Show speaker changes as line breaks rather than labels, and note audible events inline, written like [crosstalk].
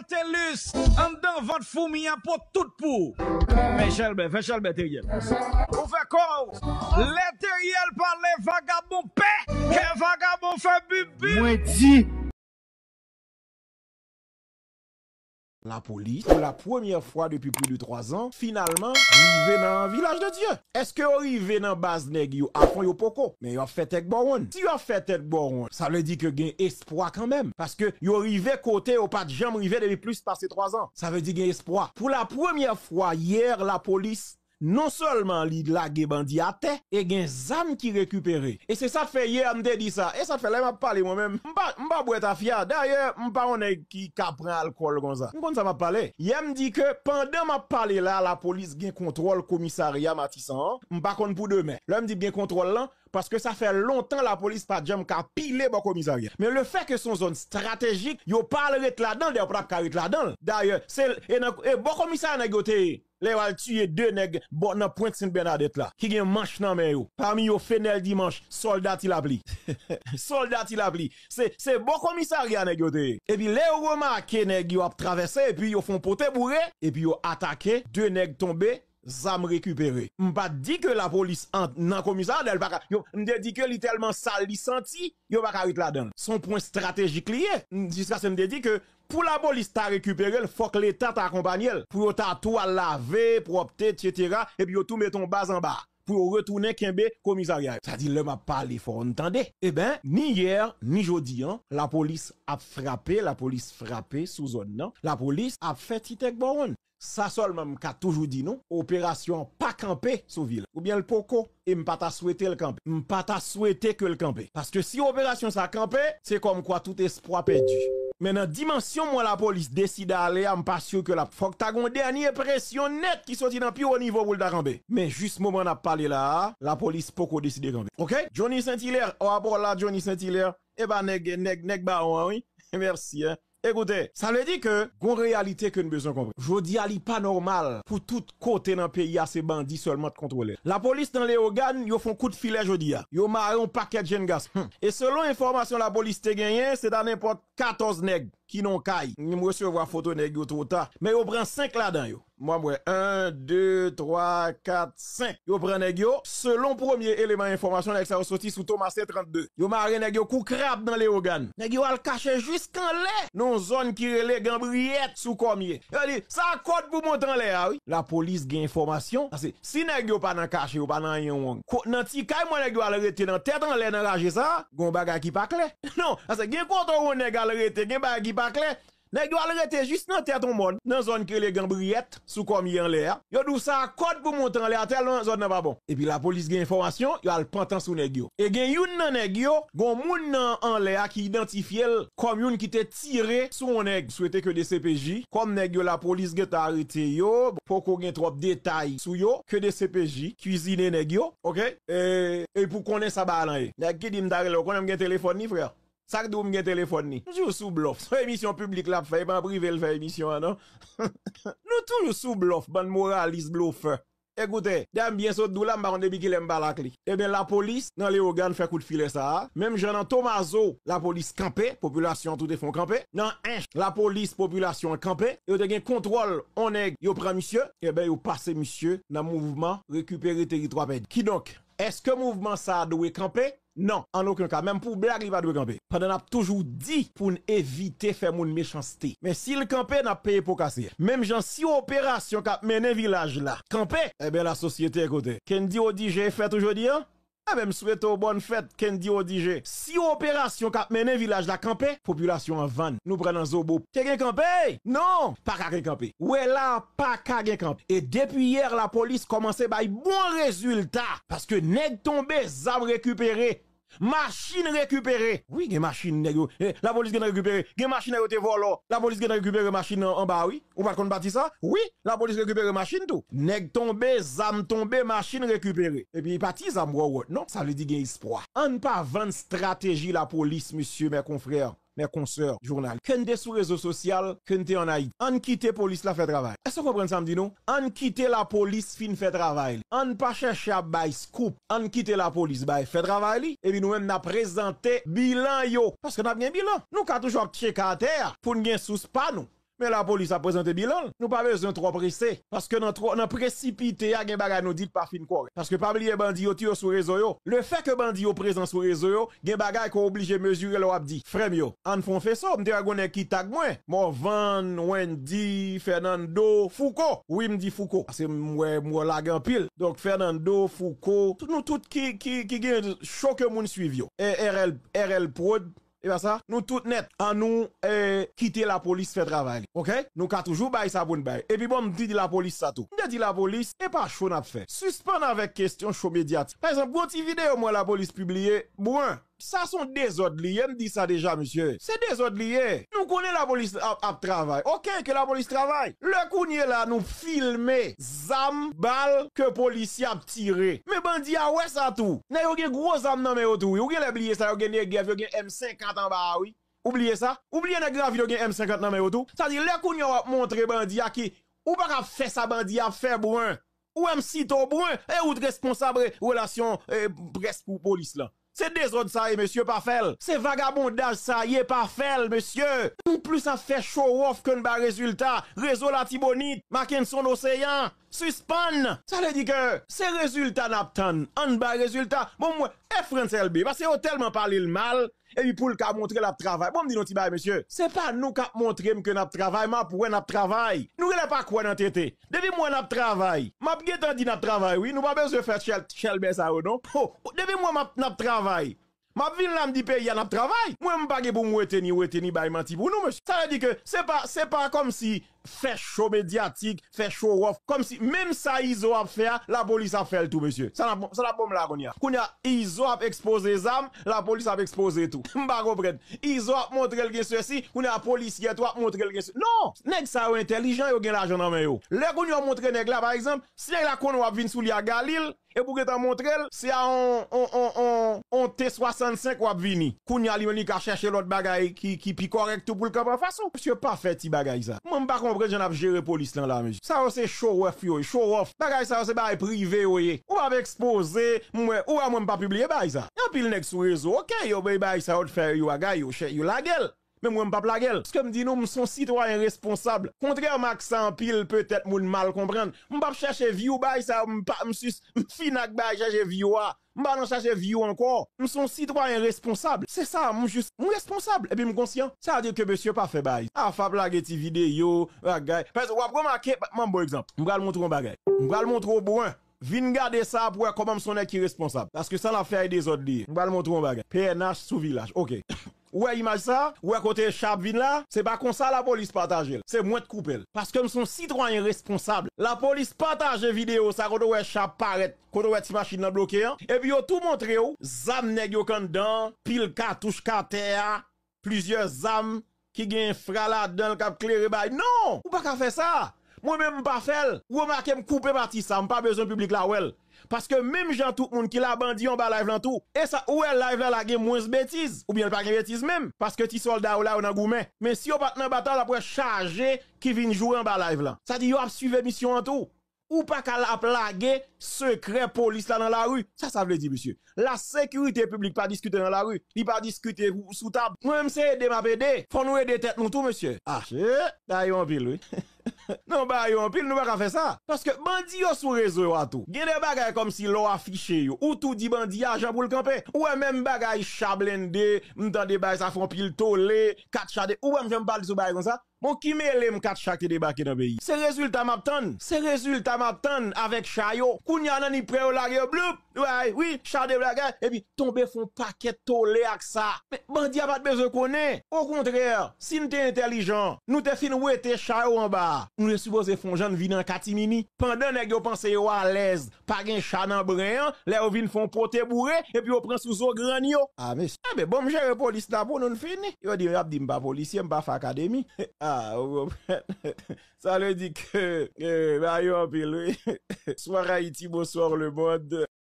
Altenlis, andan vat fou mi apot tout pou. Fèchèl bè, fèchèl bè, te yèl. Mou fè kò, lè te yèl par lè vagabon pè. Kè vagabon fè bibi. Mwè di. la police, pour la première fois depuis plus de trois ans, finalement, arrivé dans un village de Dieu. Est-ce que arrivé dans base nèg à fond yo poko? Mais a fait bon. boron. Si a fait bon boron, ça veut dire que gain espoir quand même. Parce que yo arrivé côté au pas de jambes arrivé depuis plus passé trois ans. Ça veut dire gain espoir. Pour la première fois hier, la police non seulement li lagé bandi à terre, et des âmes qui récupéré. Et c'est ça fait hier, m'te dit ça. Et ça fait là, m'a parlé moi-même. M'pa, m'pa boué ta fier. D'ailleurs, m'pa on est qui capran alcool comme ça. M'kon ça m'a parlé. Hier, m'dit que pendant m'a parlé là, la police gen contrôle commissariat Matissan. pas kon pour demain. Là, m'di bien contrôle là parce que ça fait longtemps la police pas jam qu'a pilé bon commissariat. Mais le fait que son zone stratégique, yo parlerait là-dedans, parlent pas là-dedans. D'ailleurs, c'est, et, bon commissariat négoté. les ont tué deux nègres. bon nan pointe Saint Bernadette là qui gen manche nan men yo parmi yo Fenel dimanche soldat il plié. [laughs] soldat il pli c'est c'est bon commissariat nèg et puis les remarqué nèg yo a traversé et puis yo font poté bourré et puis yo attaqué deux nègres tombés zam récupéré. M'pa dit que la police en dans commissariat, elle va. yo dit que littéralement tellement sale li senti, yo pas arrêter là-dedans. Son point stratégique lié. Jusqu'à ce dit que pour la police t'a récupéré, il faut que l'État t'accompagne pour t'a tout à laver, propre, etc. et puis yo tout met ton bas en bas pour retourner Kembe commissariat. Ça dit, le m'a parlé, faut entendre. Eh ben, ni hier, ni jeudi, hein, la police a frappé, la police frappé sous zone, non? La police a fait Titek Baron. Ça seulement qu'a toujours dit non, opération pas camper sous ville. Ou bien le poco, et t'a souhaité le camper. t'a souhaité que le camper. Parce que si opération ça campé, c'est comme quoi tout espoir perdu. Mais la dimension, moi, la police décide d'aller, je pas sûr que la fuck dernier une pression nette qui sortit dans plus haut niveau pour le Mais juste moment on a parlé là, la police poko décide de OK? Johnny Saint-Hilaire, au oh, rapport là, Johnny Saint-Hilaire, eh ben, neg, neg, neg, bah, oh, oui. [laughs] Merci, hein. Écoutez, ça veut dire que, gon réalité que nous besoin comprendre. Je dis, n'est pas normal, pour tout côté dans le pays, à ces bandits seulement de contrôler. La police dans les organes, ils font coup de filet, je dis, ils hein. marrent un paquet de jeunes gars. Hum. Et selon information la police te gagné, c'est dans n'importe 14 nègres qui n'ont caille. Nous recevoir photo nègres trop tard. Mais on prend 5 là-dedans. Moi, moi, 1, 2, 3, 4, 5. Yo prend nègres selon premier élément d'information, nègres ça sorti sous Thomas c 32. Yo marre nègres coup crabe dans les organes. Nègres al caché jusqu'en l'air. Non zone qui relé gambriette sous commier. Yo dit, ça code pour monter en l'air, ah oui. La police gagne information. si nègres pas dans caché, ou pas dans yon. Nan ti caille, moi nègres al rete dans tête en l'air dans rager ça. Gon bagay qui pas clair. [laughs] Non, parce que gain contre on le rete gen bagi pa kle, nèg yo al rete juste nan tête ton monde, nan zone que les gambriettes sous comme en l'air. Yo dou sa code pour monter en l'air tellement zone pas bon. Et puis la police gè information, yo al pantan sous nèg yo. Et gen youn nan nèg yo, gon moun nan en l'air qui identifié comme youn qui te tiré on un nèg. Souhaite que de CPJ, comme nèg la police gen arrêté yo, pour qu'on gen trop détails sou yo que de CPJ cuisine nèg OK Et, et pour sa ça balan. Nèg ki dit m'dare lo, connait gen téléphone ni frère. Ça que gen téléphone ni. Toujours sous bluff. Son émission publique là, fait pas privé le fait émission non. Nous toujours sous bluff, ban moraliste bluff. Écoutez, dame bien sûr doula m'a on qu'il la clé. Eh bien la police dans les organes fait coup de filet ça. Même Jean Tomaso, la police campé, population tout est fond campé. Dans un, la police population campé, Et te gen contrôle on nèg, yo prend monsieur, eh bien, vous passez monsieur dans le mouvement récupérer territoire Qui donc est-ce que mouvement ça doit camper non, en aucun cas. Même pour blague, il va devoir camper. Pendant qu'on a toujours dit pour éviter faire mon méchanceté. Mais s'il camper, n'a payé pour casser. Même gens si opération a mené village là, camper, eh bien la société est côté. qu'on oh, dit j'ai fait aujourd'hui, hein? même ah, ben, souhaite aux bonne fête, Kendi Odige. Si opération cap mené village la campé, population en van, nous prenons zobo. Quelqu'un campé? Non, pas qu'à campé. Ouais, là, pas qu'à campé. Et depuis hier, la police commençait by bon résultat. Parce que nèg tombé, zam récupéré, Machine récupérée. Oui, une machine eh, La police a récupéré. Une machine a été La police a récupéré machine en bas, oui. Ou pas qu'on bâtit ça? Oui, la police récupéré machine tout. Nèg tombé, zam tombé, machine récupérée. Et puis, parti zam non? Ça veut dire espoir. On ne pas vendre stratégie la police, monsieur, mes confrères mes consoeurs journal. Qu'en des sur réseaux sociaux, qu'en en Haïti. On quitte police la fait travail. Est-ce que vous comprenez ça me dit non? On quitte la police fin fait travail. On pas chercher à bail scoop. On quitte la police bail fait travail Et puis nous même n'a présenté bilan yo. Parce que n'a bien bilan. Nous avons toujours checker à terre pour nous sous pas nous mais la police a présenté bilan. Nous pas besoin trop presser. Parce que dans trop, dans précipité, a des nous dit pas fin quoi. Parce que pas oublier bandi sont sur réseau Le fait que bandi au présent sur réseau yo, des sont qu'on obligé mesurer leur abdi. Frem yo, an font fait ça, qu'on ah, gonne qui tag moi. Van, Wendy, Fernando, Foucault. Oui, dis Foucault. Parce que moi, moi la en pile. Donc Fernando, Foucault, nous tout qui, qui, qui qui show moun RL, RL Prod, et bien ça, nous tout net, en nous eh, quitter la police fait travail. OK Nous ka toujours bail ça bonne bail. Et puis bon, dit la police ça tout. dit la police et pas chaud n'a fait. Suspend avec question chaud médiatique. Par exemple, gros vidéo moi la police publiée, bon ça sont des ordres liés, me dit ça déjà, monsieur. C'est des ordres liés. Nous connaissons la police à, travail. Ok, que la police travaille. Le counier là, nous filmer zam, balle que policier a tiré. Mais bandit a ah ouais ça tout. N'a yon gros zam nan mais autour. Ou gen oublié ça, yon gen yon M50 en bas, oui. Oubliez ça. Oubliez ne grand yon gen M50 nan mais autour. Ça dit, le counier va montrer bandit à qui, ou pas fait ça bandit à faire brun. Ou M si to brun, et ou de responsable relation, eh, Presse presque pour police là. C'est désordre ça, monsieur, pas C'est vagabondage ça, y est pas monsieur. En plus ça fait show off que bas résultat. Réseau la Tibonite, son Océan, suspend. Ça veut dire que Ces résultats n'aptan. un bas résultat. Bon, moi, et eh, France LB. Parce qu'ils ont tellement parlé le mal, et puis pour le cas montrer la travail. Bon, me dis non, Tibay, monsieur. C'est pas nous qui montrer que nous travail, mais pour nous travail. Nous ne pas quoi dans tété. Depuis moi, nous travail. Ma guetan dit nous travail, oui. Nous pas besoin de faire Chelbé ça ou oh, non. Oh, depuis moi, nous travail. Ma ville là me dit pays n'a travail. Moi me pas pour me retenir retenir bail menti pour nous monsieur. Ça veut dire que c'est pas c'est pas comme si fait show médiatique, fait show off, comme si même ça ISO a fait, la police a fait tout, monsieur. Ça la, ça la bombe là, qu'on y a. Qu'on ISO a exposé les armes, la police a exposé tout. [laughs] M'ba comprendre. ISO a montré le ceci, qu'on y a la police a montré le ceci. Non! Nèg ça ou intelligent, ou gen l'argent dans main yo. Le qu'on y a montré nèg là, par exemple, si nèg la qu'on a vin sous li à Galil, et pour que t'en montre, c'est à on, on, on, on, T65 ou vini. Qu'on y a li, a chercher l'autre bagaille qui, qui, pi correct tout pour le camp en façon. Monsieur pas fait ti bagaille ça. M'ba comprendre j'en a géré police dans la mesure. Ça c'est show off yo, show off. Bagay ça c'est bagay privé on Ou pas exposer, moi ou à moi pas publier bagay ça. Y a pile next sur réseau. OK, yo bay ça ou faire you yo bagay yo, you la gueule mais moi, je pas blaguer. Parce que me dit, nous, sommes citoyens responsables. Contrairement à ça, en pile, peut-être, moun mal comprendre. pas chercher vieux bye ça, me m'sus, m'finak bail, chercher vieux, m'pap non chercher view encore. Nous sommes citoyens responsables. C'est ça, nous juste, responsable. Et puis, conscient Ça veut dire que monsieur pas fait bail. Ah, fa blague ti vidéo, bagay. Parce que, vous remarquer, mon bon exemple. vous montrer un bagay. vous montrer un bon. Vin garder ça pour comment son suis responsable. Parce que ça l'a fait des autres Je vais montrer un bagage. PNH sous village. OK. Ouais, image ça, ouais, côté vin là, c'est pas comme ça la police partage. C'est moins de coupelle. Parce que sont citoyens responsables. La police partage vidéo, ça, quand ouais, Chab paraît, quand ouais, machine dans bloqué, hein. et puis yo tout montré Zame oh, zam nèg yo pile cartouche carter. plusieurs Zam qui gagnent frala dans le cap clair bay. Non! Ou pas qu'à faire ça! Moi-même, pas faire. Ou remarquez, me couper partie ça, pas besoin public là Well. Parce que même gens tout le monde qui la bandit en bas live là tout. Et ça, ou elle live là, la gen moins bêtise. Ou bien pas bêtise même. Parce que ti soldat ou là, on a Mais si on pas dans bataille après charger qui vient jouer en bas live là. Ça dit, yon a suivi mission en tout. Ou pas qu'à la plaguer secret police là dans la rue. Ça, ça veut dire, monsieur. La sécurité publique pas discuter dans la rue. Il pas discuter sous table. Moi-même, c'est aider ma PD. Faut nous aider tête nous tout, monsieur. Ah, c'est, d'ailleurs, oui. [laughs] [laughs] non, bah, yon pile, nous pas faire ça. Parce que bandit yon sous réseau à tout. Gen des bagailles comme si l'on affiché Ou tout dit bandit agent ah, pour le camper. Ou même bagay chablende, des bagaille ça font pile tolé, quatre chade. Ou même j'aime parler sous bagaille comme ça. Mon qui mêle m'kat chak débarqué dans le pays? C'est résultat m'abtan. C'est résultat m'abtan avec chayo. Kounya nan ni pré la Ouais, oui, chat de blague. Et puis, tombe font paquet tolé avec ça. Mais bandi a pas besoin connaît. Au contraire, si nous t'es intelligent, nous t'es fin ouais t'es chayo en bas. Nous supposé font jeune vin en katimini. Pendant nèg yo pense yo à l'aise, pas gen chat nan brin, hein, les vin font poté bourré et puis on prend sous au grand yo. Ah mais, ah, mais bon, j'ai police là pour nous finir. Yo dit, y'a dit m'pa policier, m'pa fa académie. [laughs] Ah, ça veut dit que, euh, Mario oui. [laughs] Soir Haïti, bonsoir le monde.